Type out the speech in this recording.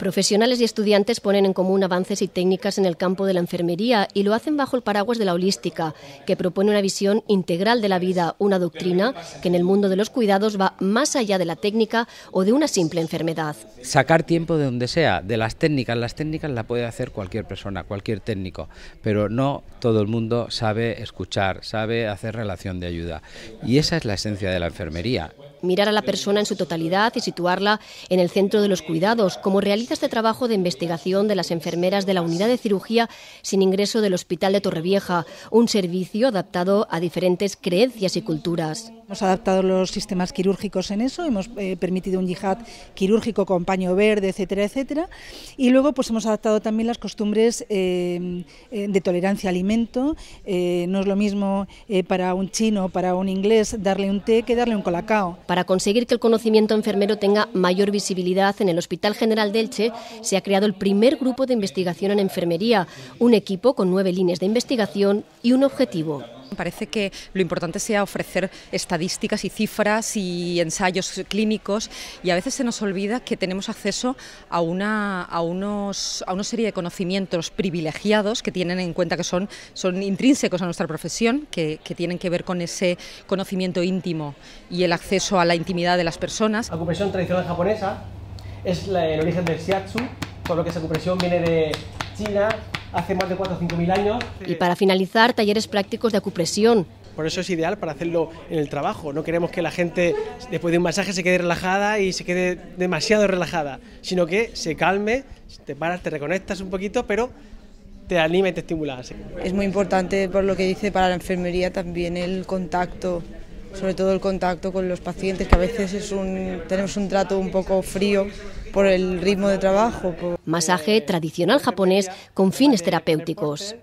Profesionales y estudiantes ponen en común avances y técnicas en el campo de la enfermería y lo hacen bajo el paraguas de la holística, que propone una visión integral de la vida, una doctrina que en el mundo de los cuidados va más allá de la técnica o de una simple enfermedad. Sacar tiempo de donde sea, de las técnicas, las técnicas las puede hacer cualquier persona, cualquier técnico, pero no todo el mundo sabe escuchar, sabe hacer relación de ayuda. Y esa es la esencia de la enfermería. Mirar a la persona en su totalidad y situarla en el centro de los cuidados, como realidad este trabajo de investigación de las enfermeras de la unidad de cirugía sin ingreso del Hospital de Torrevieja, un servicio adaptado a diferentes creencias y culturas. Hemos adaptado los sistemas quirúrgicos en eso, hemos eh, permitido un yihad quirúrgico con paño verde, etcétera, etcétera. Y luego pues hemos adaptado también las costumbres eh, eh, de tolerancia al alimento. no es lo mismo para un chino, para un inglés, darle un té que darle un colacao. Para conseguir que el conocimiento enfermero tenga mayor visibilidad, en el Hospital General del Che, se ha creado el primer grupo de investigación en enfermería, un equipo con nueve líneas de investigación y un objetivo, Parece que lo importante sea ofrecer estadísticas y cifras y ensayos clínicos y a veces se nos olvida que tenemos acceso a una, a unos, a una serie de conocimientos privilegiados que tienen en cuenta que son, son intrínsecos a nuestra profesión, que, que tienen que ver con ese conocimiento íntimo y el acceso a la intimidad de las personas. La acupresión tradicional japonesa es el origen del shiatsu, por lo que esa acupresión viene de China, hace más de 4 o 5 mil años. Y para finalizar, talleres prácticos de acupresión. Por eso es ideal para hacerlo en el trabajo. No queremos que la gente después de un masaje se quede relajada y se quede demasiado relajada, sino que se calme, te paras, te reconectas un poquito, pero te anima y te estimula. Es muy importante, por lo que dice, para la enfermería también el contacto sobre todo el contacto con los pacientes, que a veces es un, tenemos un trato un poco frío por el ritmo de trabajo. Masaje tradicional japonés con fines terapéuticos.